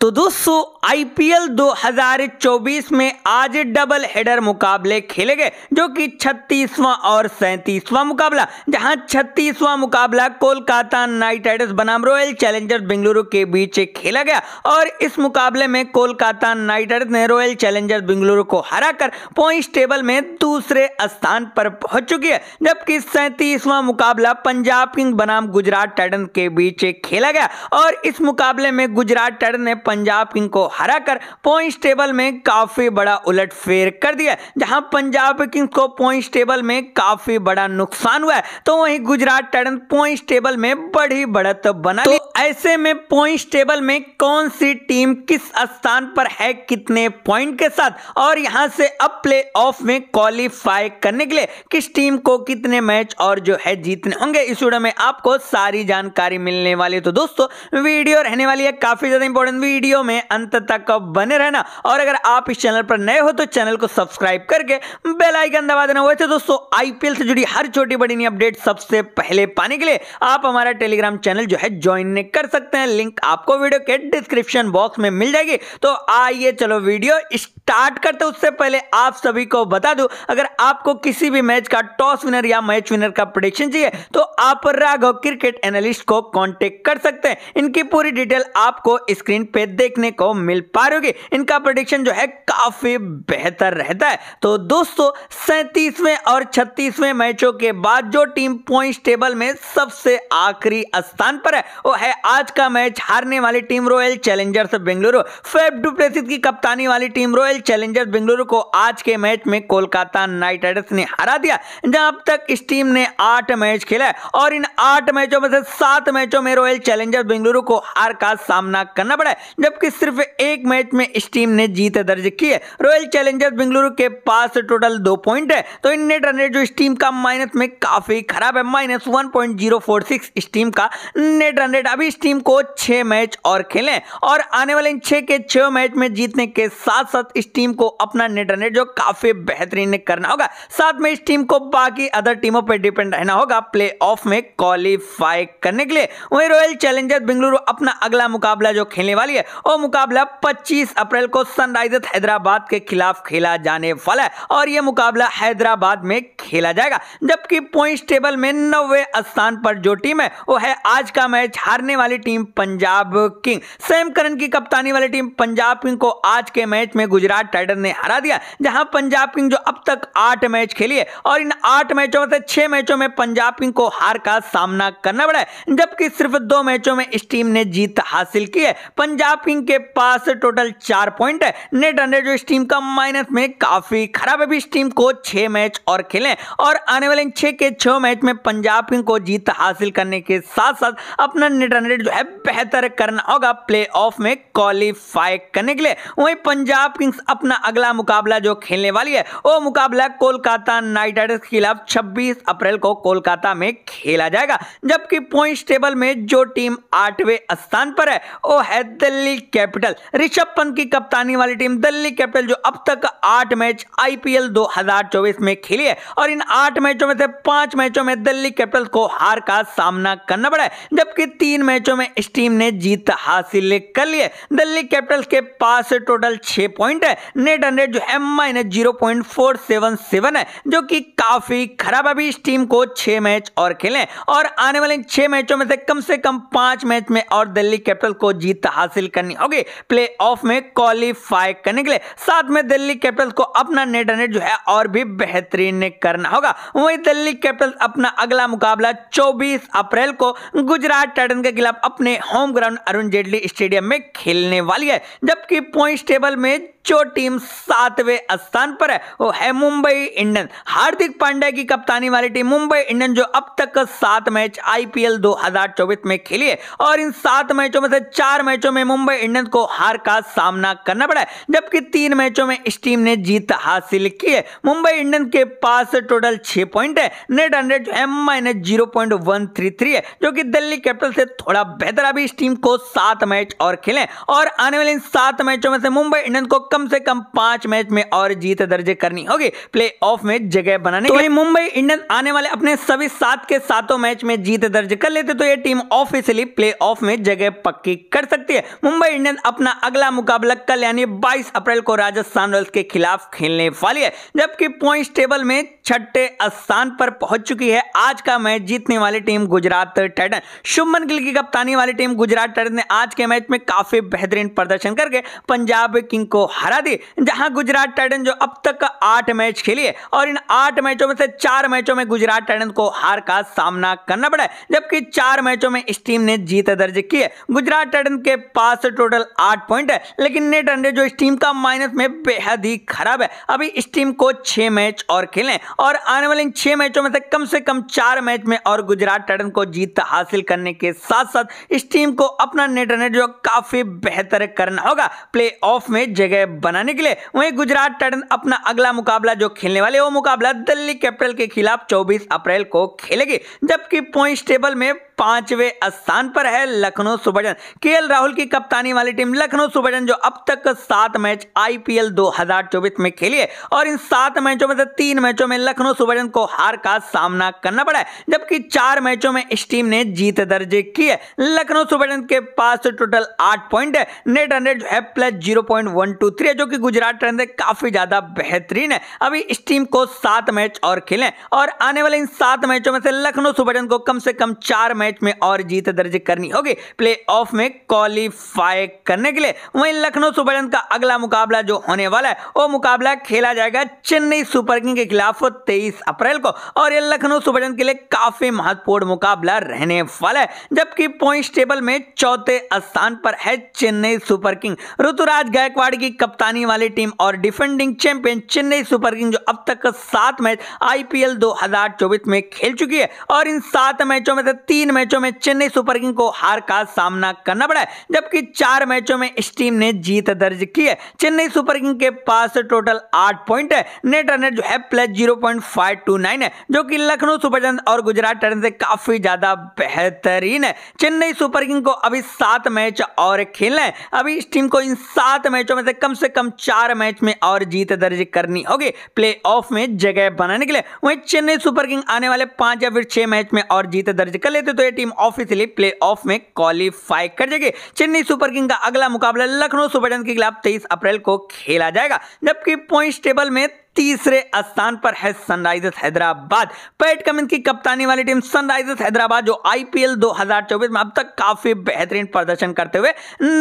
तो दोस्तों आईपीएल 2024 में आज डबल हेडर मुकाबले खेले गए जो कि 36वां और 37वां मुकाबला जहां 36वां मुकाबला कोलकाता नाइट राइडर्स बनाम रॉयल चैलेंजर्स बेंगलुरु के बीच खेला गया और इस मुकाबले में कोलकाता नाइट राइडर्स ने रॉयल चैलेंजर्स बेंगलुरु को हराकर पॉइंट टेबल में दूसरे स्थान पर पहुंच चुकी है जबकि सैंतीसवां मुकाबला पंजाब किंग बनाम गुजरात टाइटन के बीच खेला गया और इस मुकाबले में गुजरात टाइटन ने पंजाब किंग को हरा कर पॉइंट टेबल में काफ़ी बड़ा उलट फेर कर दिया जहां पंजाब किंग्स को पॉइंट टेबल में काफ़ी बड़ा नुकसान हुआ है तो वहीं गुजरात टाइटन पॉइंट टेबल में बड़ी बढ़त बना तो ऐसे में पॉइंट टेबल में कौन सी टीम किस स्थान पर है कितने पॉइंट के साथ और यहां से अब प्ले ऑफ में क्वालिफाई करने के लिए किस टीम को कितने मैच और जो है जीतने होंगे इस वीडियो में आपको सारी जानकारी मिलने वाली तो दोस्तों वीडियो रहने वाली है काफी ज्यादा इंपॉर्टेंट वीडियो वीडियो में अंत तक बने रहना और अगर आप इस चैनल पर नए हो तो चैनल को सब्सक्राइब करके बेल आइकन दबा देना वैसे दोस्तों आईपीएल से जुड़ी हर छोटी बड़ी नई अपडेट सबसे पहले पाने के लिए आप हमारा टेलीग्राम चैनल जो है ज्वाइन कर सकते हैं लिंक आपको वीडियो के डिस्क्रिप्शन बॉक्स में मिल जाएगी तो आइए चलो वीडियो स्टार्ट करते उससे पहले आप सभी को बता दू अगर आपको किसी भी मैच का टॉस विनर या मैच विनर का प्रोडिक्शन चाहिए तो आप राघव क्रिकेट एनालिस्ट को कॉन्टेक्ट कर सकते हैं इनकी पूरी डिटेल आपको स्क्रीन पे देखने को मिल पा रही होगी इनका प्रोडिक्शन जो है काफी बेहतर रहता है तो दोस्तों सैतीसवें और छत्तीसवें मैचों के बाद जो टीम पॉइंट टेबल में सबसे आखिरी स्थान पर है वो है आज का मैच हारने वाली team royal Challengers Bengaluru Faf du Plessis की कप्तानी वाली टीम रॉयल चैलेंजर्स बेंगलुरु को आज के मैच में कोलकाता नाइट राइडर्स ने हरा दिया जहां अब तक इस टीम ने आठ मैच खेला और इन आठ मैचों में से सात मैचों में रॉयल चैलेंजर्स बेंगलुरु को हार का सामना करना पड़ा जबकि सिर्फ एक मैच में इस टीम ने जीत दर्ज की है रॉयल चैलेंजर्स बेंगलुरु के पास टोटल दो पॉइंट है तो इन नेट रनरेट जो इस टीम का माइनस में काफी खराब है minus one point zero four six इस टीम का नेट रनरेट अभी इस टीम को छह मैच और खेलें और आने वाले इन छह के छह मैच में जीतने के साथ साथ इस टीम को अपना नेट रनरेट जो काफी बेहतरीन करना होगा साथ में इस टीम को बाकी अदर टीमों पर डिपेंड रहना होगा प्ले ऑफ में क्वालिफाई करने के लिए वही रॉयल चैलेंजर्स बेंगलुरु अपना अगला मुकाबला जो खेलने वाली है है और मुकाबला 25 अप्रैल को सनराइजर्स हैदराबाद के खिलाफ खेला जाने वाला है और यह मुकाबला हैदराबाद में खेला जाएगा जबकि पॉइंट टेबल में नौवे स्थान पर जो टीम है वो है आज का मैच हारने वाली team Punjab king Sam Curran की कप्तानी वाली टीम पंजाब किंग को आज के मैच में गुजरात टाइटन ने हरा दिया जहां पंजाब किंग जो अब तक आठ मैच खेली है और इन आठ मैचों में से छह मैचों में पंजाब किंग को हार का सामना करना पड़ा है जबकि सिर्फ दो मैचों में इस टीम ने जीत हासिल की है पंजाब पंजाब किंग के पास टोटल चार पॉइंट है नेट अंडर जो इस टीम का माइनस में काफी खराब है इस टीम को छह मैच और खेलें और आने वाले छह के छह मैच में पंजाब किंग को जीत हासिल करने के साथ साथ अपना नेट अंडर जो है बेहतर करना होगा प्ले में क्वालिफाई करने के लिए वहीं पंजाब किंग्स अपना अगला मुकाबला जो खेलने वाली है वो मुकाबला कोलकाता नाइट राइडर्स के खिलाफ छब्बीस अप्रैल को कोलकाता में खेला जाएगा जबकि पॉइंट टेबल में जो टीम आठवें स्थान पर है वो है दिल्ली दिल्ली कैपिटल ऋषभ पंत की कप्तानी वाली टीम दिल्ली कैपिटल जो अब तक आठ मैच आईपीएल 2024 में खेली है और इन आठ मैचों में से पांच मैचों में दिल्ली कैपिटल को हार का सामना करना पड़ा है जबकि तीन मैचों में इस टीम ने जीत हासिल कर ली है दिल्ली कैपिटल्स के पास टोटल छह पॉइंट है नेट हंड्रेड जो एम minus zero point four seven seven है जो कि काफी खराब अभी इस टीम को छह मैच और खेले और आने वाले छह मैचों में से कम से कम पांच मैच में और दिल्ली कैपिटल को जीत हासिल करनी होगी प्ले ऑफ में क्वालिफाई करने के लिए साथ में दिल्ली कैपिटल्स को अपना नेट रन जो है और भी बेहतरीन करना होगा वही दिल्ली कैपिटल्स अपना अगला मुकाबला 24 अप्रैल को गुजरात टाइटन के खिलाफ अपने home ground Arun Jaitley stadium में खेलने वाली है जबकि पॉइंट टेबल में जो टीम सातवें स्थान पर है वो है मुंबई इंडियन हार्दिक पांड्या की कप्तानी वाली टीम मुंबई इंडियन जो अब तक सात मैच आईपीएल 2024 में खेली है और इन सात मैचों में से चार मैचों में मुंबई मुंबई इंडियंस को हार का सामना करना पड़ा है जबकि तीन मैचों में इस टीम ने जीत हासिल की है मुंबई इंडियंस के पास टोटल छह पॉइंट है नेट हंड्रेड जो है minus zero point one three three है जो कि दिल्ली कैपिटल से थोड़ा बेहतर अभी इस टीम को सात मैच और खेले और आने वाले इन सात मैचों में से मुंबई इंडियंस को कम से कम पांच मैच में और जीत दर्ज करनी होगी प्ले ऑफ में जगह बनाने तो के लिए मुंबई इंडियंस आने वाले अपने सभी सात के सातों मैच में जीत दर्ज कर लेते तो ये टीम ऑफिशियली प्ले ऑफ में जगह पक्की कर सकती है मुंबई इंडियन अपना अगला मुकाबला कल यानी 22 अप्रैल को राजस्थान रॉयल्स के खिलाफ खेलने वाली है जबकि पॉइंट्स टेबल में छठे स्थान पर पहुंच चुकी है आज का मैच जीतने वाली टीम गुजरात टाइटन शुभमन गिल की कप्तानी वाली टीम गुजरात टाइटन ने आज के मैच में काफी बेहतरीन प्रदर्शन करके पंजाब किंग को हरा दी जहां गुजरात टाइटन जो अब तक आठ मैच खेली है और इन आठ मैचों में से चार मैचों में गुजरात टाइटन को हार का सामना करना पड़ा जबकि चार मैचों में इस टीम ने जीत दर्ज की है गुजरात टाइटन के पास से टोटल आठ पॉइंट है लेकिन नेट हंड्रेड जो स्टीम का माइनस में बेहद ही खराब है अभी इस टीम को छह मैच और खेलें और आने वाले इन छह मैचों में से कम से कम चार मैच में और गुजरात टाइटन को जीत हासिल करने के साथ साथ इस टीम को अपना नेट रन जो काफी बेहतर करना होगा प्ले ऑफ में जगह बनाने के लिए वहीं गुजरात टाइटन अपना अगला मुकाबला जो खेलने वाले वो मुकाबला दिल्ली कैपिटल के खिलाफ चौबीस अप्रैल को खेलेगी जबकि पॉइंट टेबल में पांचवे स्थान पर है लखनऊ सुपरजन के राहुल की कप कप्तानी वाली टीम लखनऊ सुपर जो अब तक सात मैच आईपीएल 2024 में खेली है और इन सात मैचों में से तीन मैचों में लखनऊ सुपर को हार का सामना करना पड़ा है जबकि चार मैचों में इस टीम ने जीत दर्ज की है लखनऊ सुपर के पास टोटल आठ पॉइंट है नेट हंड्रेड है प्लस जीरो पॉइंट है जो कि गुजरात रन काफी ज्यादा बेहतरीन है अभी इस टीम को सात मैच और खेले और आने वाले इन सात मैचों में से लखनऊ सुपर को कम से कम चार मैच में और जीत दर्ज करनी होगी प्ले ऑफ में क्वालिफाई क्वालिफाई करने के लिए वहीं लखनऊ सुपर जयंत का अगला मुकाबला जो होने वाला है वो मुकाबला खेला जाएगा चेन्नई सुपर किंग के खिलाफ तेईस अप्रैल को और ये लखनऊ सुपर जयंत के लिए काफी महत्वपूर्ण मुकाबला रहने वाला है जबकि पॉइंट टेबल में चौथे स्थान पर है चेन्नई सुपर किंग ऋतुराज गायकवाड़ की कप्तानी वाली टीम और defending champion Chennai super king जो अब तक सात मैच आईपीएल 2024 में खेल चुकी है और इन सात मैचों में से तीन मैचों में चेन्नई सुपर किंग को हार का सामना करना पड़ा है जबकि के चार मैचों में इस टीम ने जीत दर्ज की है चेन्नई सुपर किंग के पास टोटल आठ पॉइंट है नेट रनर जो है plus zero point five two nine है जो कि लखनऊ सुपर जन और गुजरात टर्न से काफी ज्यादा बेहतरीन है चेन्नई सुपर किंग को अभी सात मैच और खेलना है अभी इस टीम को इन सात मैचों में से कम से कम चार मैच में और जीत दर्ज करनी होगी प्ले में जगह बनाने के लिए वहीं चेन्नई सुपर किंग आने वाले पांच या फिर छह मैच में और जीत दर्ज कर लेते तो ये टीम ऑफिसियली प्ले में क्वालिफाई कर जाएगी चेन्नई सुपर किंग का अगला मुकाबला लखनऊ सुपर जॉन्स के खिलाफ तेईस अप्रैल को खेला जाएगा जबकि पॉइंट्स टेबल में तीसरे स्थान पर है सनराइजर्स हैदराबाद पैट कमिंस की कप्तानी वाली टीम सनराइजर्स हैदराबाद जो आईपीएल 2024 में अब तक काफी बेहतरीन प्रदर्शन करते हुए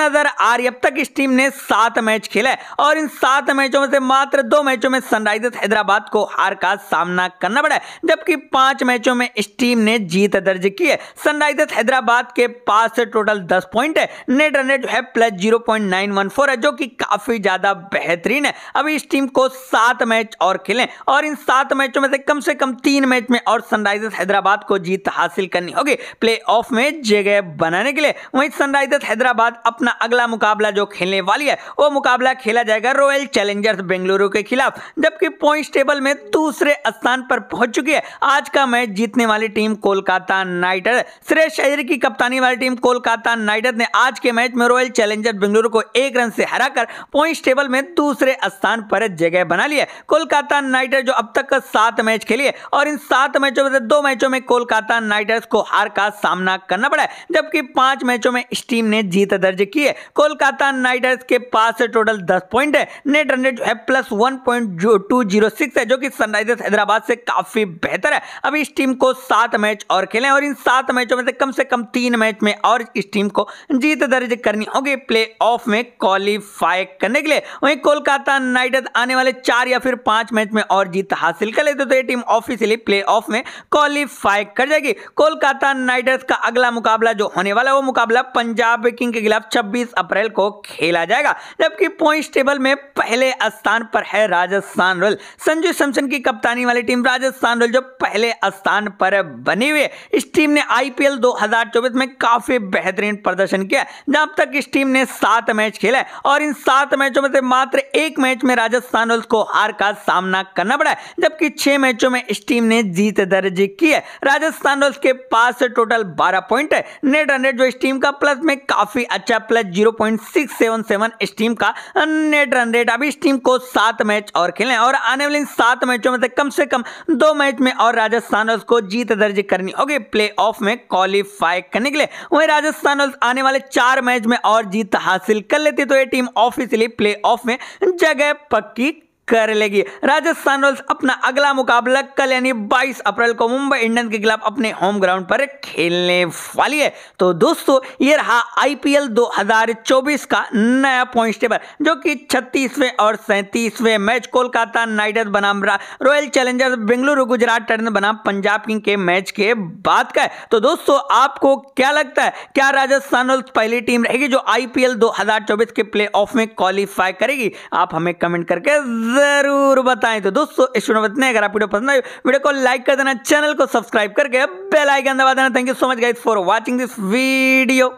नजर आ रही अब तक इस टीम ने सात मैच खेले और इन सात मैचों में से मात्र दो मैचों में सनराइजर्स हैदराबाद को हार का सामना करना पड़ा जबकि पांच मैचों में इस टीम ने जीत दर्ज की है सनराइजर्स हैदराबाद के पास से टोटल दस पॉइंट है नेट रन रेट है plus zero point nine one four है जो कि काफी ज्यादा बेहतरीन है अभी इस टीम को सात मैच और खेलें और इन सात मैचों में से कम से कम तीन मैच में और सनराइजर्स हैदराबाद को जीत हासिल करनी होगी प्ले ऑफ में जगह बनाने के लिए वही सनराइजर्स हैदराबाद अपना अगला मुकाबला जो खेलने वाली है वो मुकाबला खेला जाएगा रॉयल चैलेंजर्स बेंगलुरु के खिलाफ जबकि पॉइंट टेबल में दूसरे स्थान पर पहुंच चुकी है आज का मैच जीतने वाली team Kolkata Knight Rider Shreyas की कप्तानी वाली टीम कोलकाता नाइटर ने आज के मैच में रॉयल चैलेंजर बेंगलुरु को एक रन से हरा कर टेबल में दूसरे स्थान पर जगह बना लिया कोलकाता नाइटर जो अब तक सात मैच खेली है और इन सात मैचों में से दो मैचों में कोलकाता नाइटर्स को हार का सामना करना पड़ा है जबकि जबकि पांच मैचों में इस टीम ने जीत दर्ज की है कोलकाता नाइट राइडर्स के पास टोटल दस पॉइंट है नेट रन जो है plus one point two zero six है जो कि सनराइजर्स हैदराबाद से काफी बेहतर है अभी इस टीम को सात मैच और खेले और इन सात मैचों में से कम से कम तीन मैच में और इस टीम को जीत दर्ज करनी होगी प्ले ऑफ में क्वालिफाई करने के लिए वहीं कोलकाता नाइट राइडर्स आने वाले चार या फिर पांच मैच में और जीत हासिल कर लेते तो ये टीम ऑफिशियली प्ले ऑफ में क्वालिफाई कर जाएगी कोलकाता नाइट राइडर्स का अगला मुकाबला जो होने वाला वो मुकाबला पंजाब किंग के खिलाफ 26 अप्रैल को खेला जाएगा जबकि पॉइंट टेबल में पहले स्थान पर है राजस्थान रॉयल संजू सैमसन की कप्तानी वाली टीम राजस्थान रॉयल जो पहले स्थान पर बनी हुई है इस टीम ने आईपीएल 2024 में काफी बेहतरीन प्रदर्शन किया जहां तक इस टीम ने सात मैच खेला है और इन सात मैचों में से मात्र एक मैच में राजस्थान रॉयल्स को हार का सामना करना पड़ा है जबकि छह मैचों में इस टीम ने जीत दर्ज की है राजस्थान रॉयल्स के पास टोटल बारह पॉइंट है हंड्रेड हंड्रेड जो स्टीम का प्लस में काफ़ी अच्छा plus zero point six seven seven स्टीम का नेट रन रेट अभी स्टीम को सात मैच और खेलें और आने वाले सात मैचों में से कम से कम दो मैच में और राजस्थान रॉयल्स को जीत दर्ज करनी होगी प्ले ऑफ में क्वालिफाई करने के लिए वही राजस्थान रॉयल्स आने वाले चार मैच में और जीत हासिल कर लेती तो ये टीम ऑफिशियली प्ले ऑफ में जगह पक्की कर लेगी राजस्थान रॉयल्स अपना अगला मुकाबला कल यानी 22 अप्रैल को मुंबई इंडियंस के खिलाफ अपने होम ग्राउंड पर खेलने वाली है तो दोस्तों ये रहा आईपीएल 2024 का नया पॉइंट टेबल जो कि 36वें और 37वें मैच कोलकाता नाइट राइडर्स बनाम रॉयल चैलेंजर्स बेंगलुरु गुजरात टर्न बनाम पंजाब किंग के मैच के बाद का है तो दोस्तों आपको क्या लगता है क्या राजस्थान रॉयल्स पहली टीम रहेगी जो आईपीएल 2024 के प्ले में क्वालिफाई करेगी आप हमें कमेंट करके जरूर बताएं तो दोस्तों इस वीडियो में इतने अगर आप वीडियो पसंद आए वीडियो को लाइक कर देना चैनल को सब्सक्राइब करके बेल आइकन दबा देना thank you so much guys for watching this video